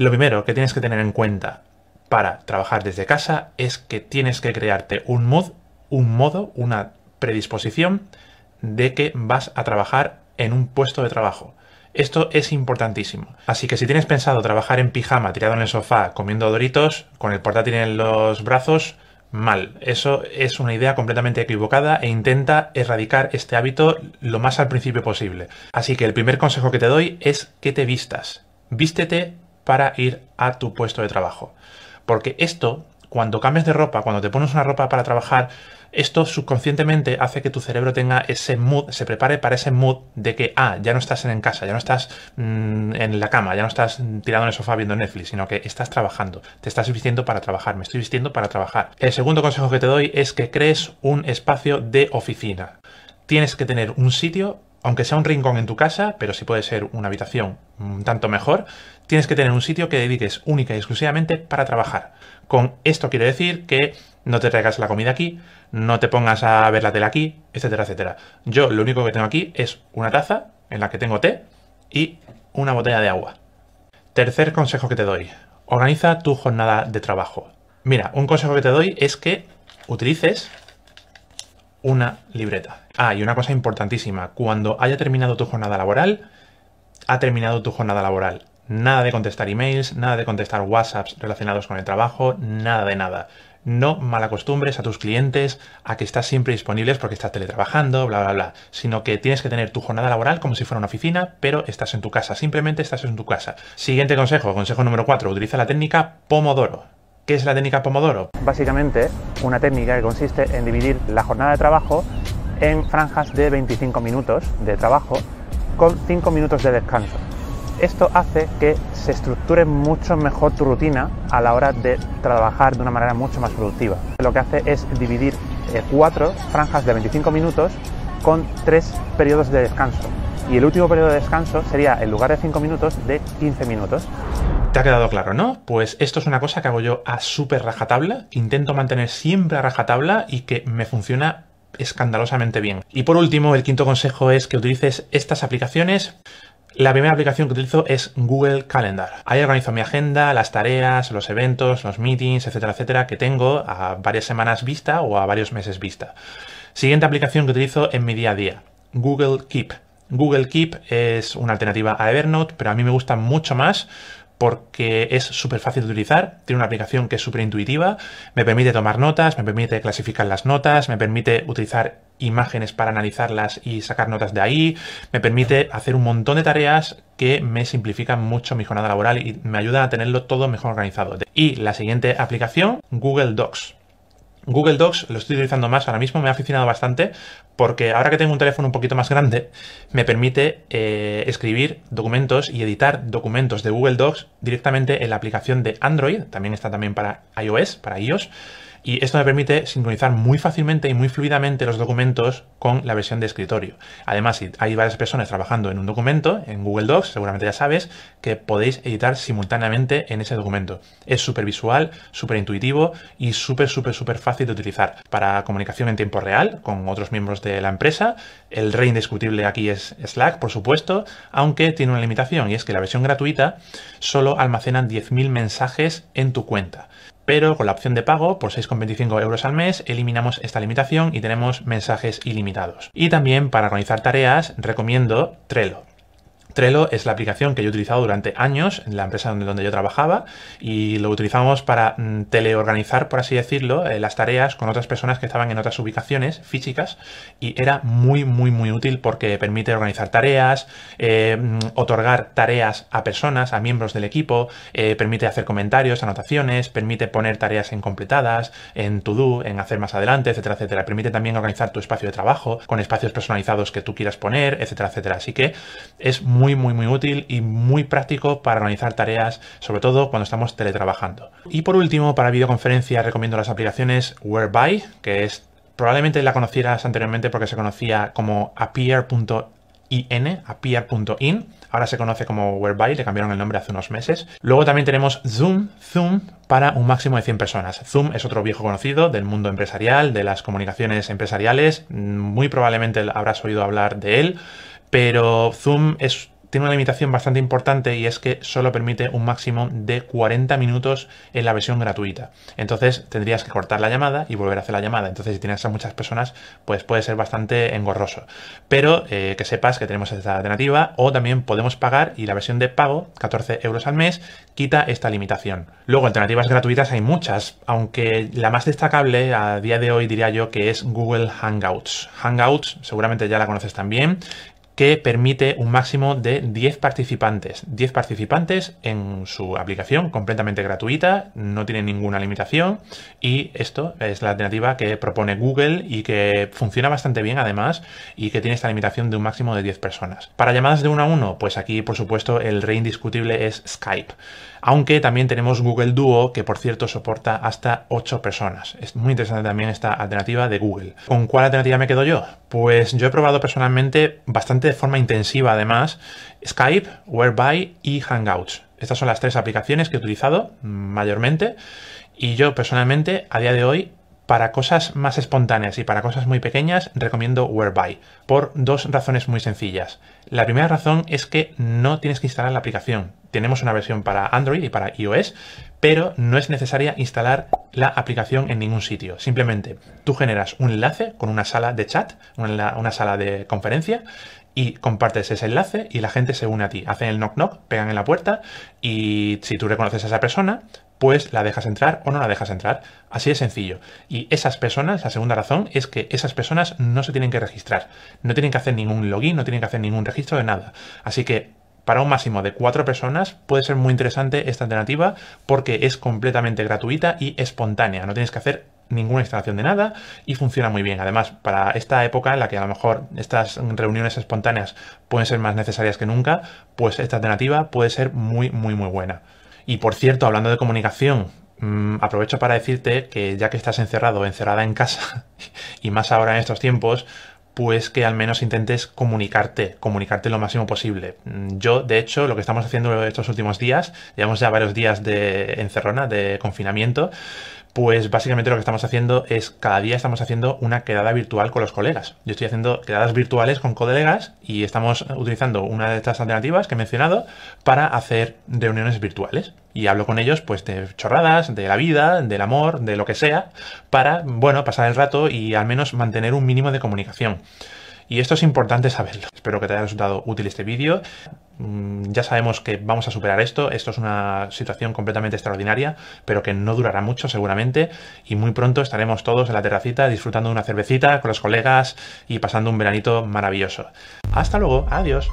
Lo primero que tienes que tener en cuenta para trabajar desde casa es que tienes que crearte un mood, un modo, una predisposición de que vas a trabajar en un puesto de trabajo. Esto es importantísimo. Así que si tienes pensado trabajar en pijama, tirado en el sofá, comiendo doritos, con el portátil en los brazos, mal. Eso es una idea completamente equivocada e intenta erradicar este hábito lo más al principio posible. Así que el primer consejo que te doy es que te vistas. Vístete para ir a tu puesto de trabajo. Porque esto, cuando cambias de ropa, cuando te pones una ropa para trabajar, esto subconscientemente hace que tu cerebro tenga ese mood, se prepare para ese mood de que, ah, ya no estás en casa, ya no estás mm, en la cama, ya no estás tirado en el sofá viendo Netflix, sino que estás trabajando, te estás vistiendo para trabajar, me estoy vistiendo para trabajar. El segundo consejo que te doy es que crees un espacio de oficina. Tienes que tener un sitio aunque sea un rincón en tu casa, pero si puede ser una habitación tanto mejor, tienes que tener un sitio que dediques única y exclusivamente para trabajar. Con esto quiero decir que no te traigas la comida aquí, no te pongas a ver la tele aquí, etcétera, etcétera. Yo lo único que tengo aquí es una taza en la que tengo té y una botella de agua. Tercer consejo que te doy, organiza tu jornada de trabajo. Mira, un consejo que te doy es que utilices una libreta. Ah, y una cosa importantísima, cuando haya terminado tu jornada laboral, ha terminado tu jornada laboral. Nada de contestar emails, nada de contestar WhatsApps relacionados con el trabajo, nada de nada. No malacostumbres a tus clientes a que estás siempre disponibles porque estás teletrabajando, bla, bla, bla. Sino que tienes que tener tu jornada laboral como si fuera una oficina, pero estás en tu casa. Simplemente estás en tu casa. Siguiente consejo, consejo número 4. Utiliza la técnica Pomodoro. ¿Qué es la técnica Pomodoro? Básicamente, una técnica que consiste en dividir la jornada de trabajo en franjas de 25 minutos de trabajo con 5 minutos de descanso. Esto hace que se estructure mucho mejor tu rutina a la hora de trabajar de una manera mucho más productiva. Lo que hace es dividir 4 eh, franjas de 25 minutos con 3 periodos de descanso. Y el último periodo de descanso sería, en lugar de 5 minutos, de 15 minutos. ¿Te ha quedado claro, no? Pues esto es una cosa que hago yo a súper rajatabla, intento mantener siempre a rajatabla y que me funciona escandalosamente bien. Y por último, el quinto consejo es que utilices estas aplicaciones la primera aplicación que utilizo es Google Calendar. Ahí organizo mi agenda, las tareas, los eventos, los meetings, etcétera, etcétera, que tengo a varias semanas vista o a varios meses vista. Siguiente aplicación que utilizo en mi día a día, Google Keep. Google Keep es una alternativa a Evernote, pero a mí me gusta mucho más porque es súper fácil de utilizar, tiene una aplicación que es súper intuitiva, me permite tomar notas, me permite clasificar las notas, me permite utilizar imágenes para analizarlas y sacar notas de ahí, me permite hacer un montón de tareas que me simplifican mucho mi jornada laboral y me ayuda a tenerlo todo mejor organizado. Y la siguiente aplicación, Google Docs. Google Docs lo estoy utilizando más ahora mismo, me ha aficionado bastante porque ahora que tengo un teléfono un poquito más grande, me permite eh, escribir documentos y editar documentos de Google Docs directamente en la aplicación de Android, también está también para iOS, para iOS, y esto me permite sincronizar muy fácilmente y muy fluidamente los documentos con la versión de escritorio. Además, si hay varias personas trabajando en un documento, en Google Docs, seguramente ya sabes que podéis editar simultáneamente en ese documento. Es súper visual, súper intuitivo y súper, súper, súper fácil de utilizar para comunicación en tiempo real con otros miembros de la empresa. El rey indiscutible aquí es Slack, por supuesto, aunque tiene una limitación y es que la versión gratuita solo almacena 10.000 mensajes en tu cuenta pero con la opción de pago por 6,25 euros al mes eliminamos esta limitación y tenemos mensajes ilimitados. Y también para organizar tareas recomiendo Trello. Trello es la aplicación que yo he utilizado durante años en la empresa donde yo trabajaba y lo utilizamos para mm, teleorganizar, por así decirlo, eh, las tareas con otras personas que estaban en otras ubicaciones físicas y era muy, muy, muy útil porque permite organizar tareas, eh, mm, otorgar tareas a personas, a miembros del equipo, eh, permite hacer comentarios, anotaciones, permite poner tareas incompletadas en to-do, en hacer más adelante, etcétera, etcétera. Permite también organizar tu espacio de trabajo con espacios personalizados que tú quieras poner, etcétera, etcétera. Así que es muy muy, muy, muy útil y muy práctico para organizar tareas, sobre todo cuando estamos teletrabajando. Y por último, para videoconferencia, recomiendo las aplicaciones Whereby, que es probablemente la conocieras anteriormente porque se conocía como appear.in, appear.in. Ahora se conoce como Whereby, le cambiaron el nombre hace unos meses. Luego también tenemos Zoom, Zoom para un máximo de 100 personas. Zoom es otro viejo conocido del mundo empresarial, de las comunicaciones empresariales. Muy probablemente habrás oído hablar de él. Pero Zoom tiene una limitación bastante importante y es que solo permite un máximo de 40 minutos en la versión gratuita. Entonces tendrías que cortar la llamada y volver a hacer la llamada. Entonces si tienes a muchas personas, pues puede ser bastante engorroso. Pero eh, que sepas que tenemos esta alternativa o también podemos pagar y la versión de pago, 14 euros al mes, quita esta limitación. Luego alternativas gratuitas hay muchas, aunque la más destacable a día de hoy diría yo que es Google Hangouts. Hangouts seguramente ya la conoces también, que permite un máximo de 10 participantes. 10 participantes en su aplicación completamente gratuita, no tiene ninguna limitación y esto es la alternativa que propone Google y que funciona bastante bien además y que tiene esta limitación de un máximo de 10 personas. Para llamadas de uno a uno, pues aquí por supuesto el rey indiscutible es Skype. Aunque también tenemos Google Duo, que por cierto soporta hasta 8 personas. Es muy interesante también esta alternativa de Google. ¿Con cuál alternativa me quedo yo? Pues yo he probado personalmente bastante de forma intensiva además Skype, Whereby y Hangouts. Estas son las tres aplicaciones que he utilizado mayormente y yo personalmente a día de hoy para cosas más espontáneas y para cosas muy pequeñas recomiendo Whereby por dos razones muy sencillas. La primera razón es que no tienes que instalar la aplicación. Tenemos una versión para Android y para iOS, pero no es necesaria instalar la aplicación en ningún sitio. Simplemente tú generas un enlace con una sala de chat, una sala de conferencia, y compartes ese enlace y la gente se une a ti. Hacen el knock knock, pegan en la puerta y si tú reconoces a esa persona, pues la dejas entrar o no la dejas entrar. Así de sencillo. Y esas personas, la segunda razón es que esas personas no se tienen que registrar. No tienen que hacer ningún login, no tienen que hacer ningún registro de nada. Así que para un máximo de cuatro personas puede ser muy interesante esta alternativa porque es completamente gratuita y espontánea. No tienes que hacer ninguna instalación de nada y funciona muy bien. Además, para esta época en la que a lo mejor estas reuniones espontáneas pueden ser más necesarias que nunca, pues esta alternativa puede ser muy, muy, muy buena. Y por cierto, hablando de comunicación, mm, aprovecho para decirte que ya que estás encerrado, o encerrada en casa, y más ahora en estos tiempos, pues que al menos intentes comunicarte, comunicarte lo máximo posible. Mm, yo, de hecho, lo que estamos haciendo estos últimos días, llevamos ya varios días de encerrona, de confinamiento, pues básicamente lo que estamos haciendo es, cada día estamos haciendo una quedada virtual con los colegas. Yo estoy haciendo quedadas virtuales con colegas y estamos utilizando una de estas alternativas que he mencionado para hacer reuniones virtuales. Y hablo con ellos pues de chorradas, de la vida, del amor, de lo que sea, para, bueno, pasar el rato y al menos mantener un mínimo de comunicación. Y esto es importante saberlo. Espero que te haya resultado útil este vídeo. Mm, ya sabemos que vamos a superar esto. Esto es una situación completamente extraordinaria, pero que no durará mucho seguramente. Y muy pronto estaremos todos en la terracita disfrutando de una cervecita con los colegas y pasando un veranito maravilloso. Hasta luego. Adiós.